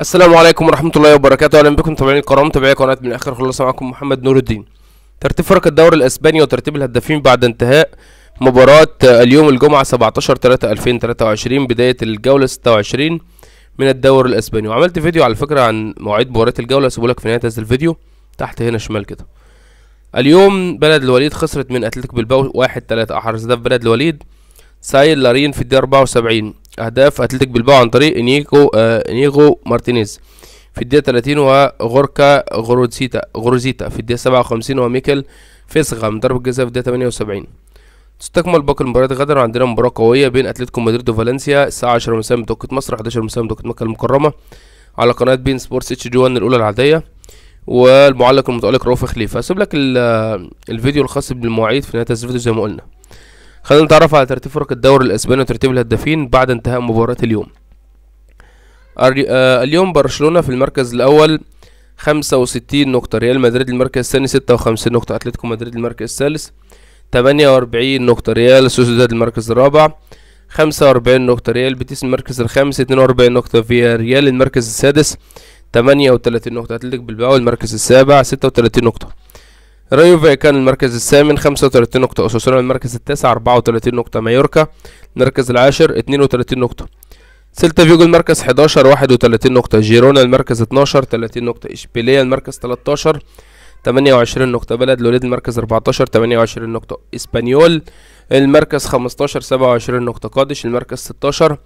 السلام عليكم ورحمة الله وبركاته أهلا بكم متابعين الكرام متابعي قناة من آخر خلاصة معكم محمد نور الدين ترتيب فرق الدوري الأسباني وترتيب الهدافين بعد انتهاء مباراة اليوم الجمعة 17 3 2023 بداية الجولة 26 من الدوري الأسباني وعملت فيديو على فكرة عن مواعيد مباريات الجولة لك في نهاية هذا الفيديو تحت هنا شمال كده اليوم بلد الوليد خسرت من أتلتيك بالباو 1 3 أحرز ده في بلد الوليد سايل لارين في الدقيقة 74 اهداف اتلتيك بلباو عن طريق انيجو آه انيجو مارتينيز في الدقيقه 30 وغوركا غوروزيتا غوروزيتا في الدقيقه 57 وميكل فيسغا من ضربه جزاء في الدقيقه 78 تستكمل باقي المباريات غدا عندنا مباراة قوية بين اتلتيكو مدريد وفالنسيا الساعة 10 مساء بتوقيت مصر 11 مساء بتوقيت مكة المكرمة على قناة بين سبورتس اتش دي 1 الأولى العادية والمعلق المتألق رؤوف خليفة هسيب لك آه، الفيديو الخاص بالمواعيد في نهاية الفيديو زي ما قلنا خلينا نتعرف على ترتيب فرق الدوري الاسباني وترتيب الهدافين بعد انتهاء مباراة اليوم آه، اليوم برشلونة في المركز الاول خمسة وستين نقطة ريال مدريد المركز الثاني ستة وخمسين نقطة أتلتيكو مدريد المركز الثالث تمانية وأربعين نقطة ريال سوسيداد المركز الرابع خمسة وأربعين نقطة ريال بيتيس المركز الخامس اتنين وأربعين نقطة فيا ريال المركز السادس تمانية وتلاتين نقطة أتلتيك بالباو المركز السابع ستة وتلاتين نقطة رايوفا كان المركز الثامن 35 نقطة أساسونا المركز التاسع 34 نقطة مايوركا المركز العاشر 32 نقطة سيلتا فيجو المركز 11 31 نقطة جيرونا المركز 12 30 نقطة إشبيلية المركز 13 28 نقطة بلد الوليد المركز 14 28 نقطة إسبانيول المركز 15 27 نقطة قادش المركز 16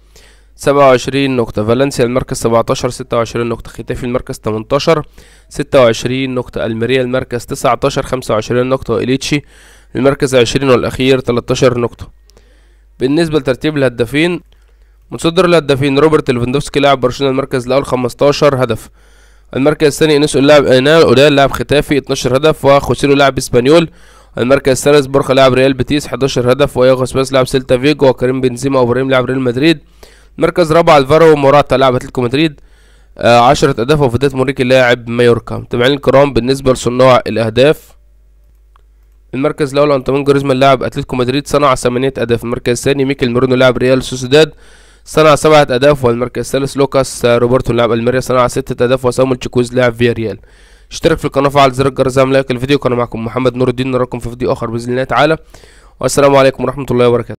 سبعة وعشرين نقطة فالنسيا المركز سبعتاشر ستة وعشرين نقطة ختافي المركز تمنتاشر ستة وعشرين نقطة الميريا المركز تسعتاشر خمسة وعشرين نقطة إليتشي المركز عشرين والأخير تلتاشر نقطة بالنسبة لترتيب الهدافين متصدر الهدافين روبرت ليفاندوفسكي لاعب برشلونة المركز الأول خمستاشر هدف المركز الثاني انيسو اللاعب انال اودال لاعب ختافي 12 هدف وخوسيلو لاعب اسبانيول المركز الثالث بورخا لاعب ريال بيتيس 11 هدف وياغو سباس لاعب سيلتا فيجو وكريم بنزيما وابراهيم لاعب ريال مدريد مركز رابع الفارو موراتا لاعب اتلتيكو مدريد آه عشرة اهداف وفدات موريكي لاعب مايوركا متابعين الكرام بالنسبة لصناع الاهداف المركز الاول انطوان جريزمان لاعب اتلتيكو مدريد صنع ثمانية اهداف المركز الثاني ميكل مورينو لاعب ريال سوسيداد صنع سبعة اهداف والمركز الثالث لوكاس آه، روبرتو لاعب الميريا صنع ستة اهداف وسامول تشيكوز لاعب فياريال اشترك في القناة وفعل زر الجرس لايك الفيديو كان معكم محمد نور الدين نراكم في فيديو اخر باذن الله تعالى والسلام عليكم ورحمة الله وبركاته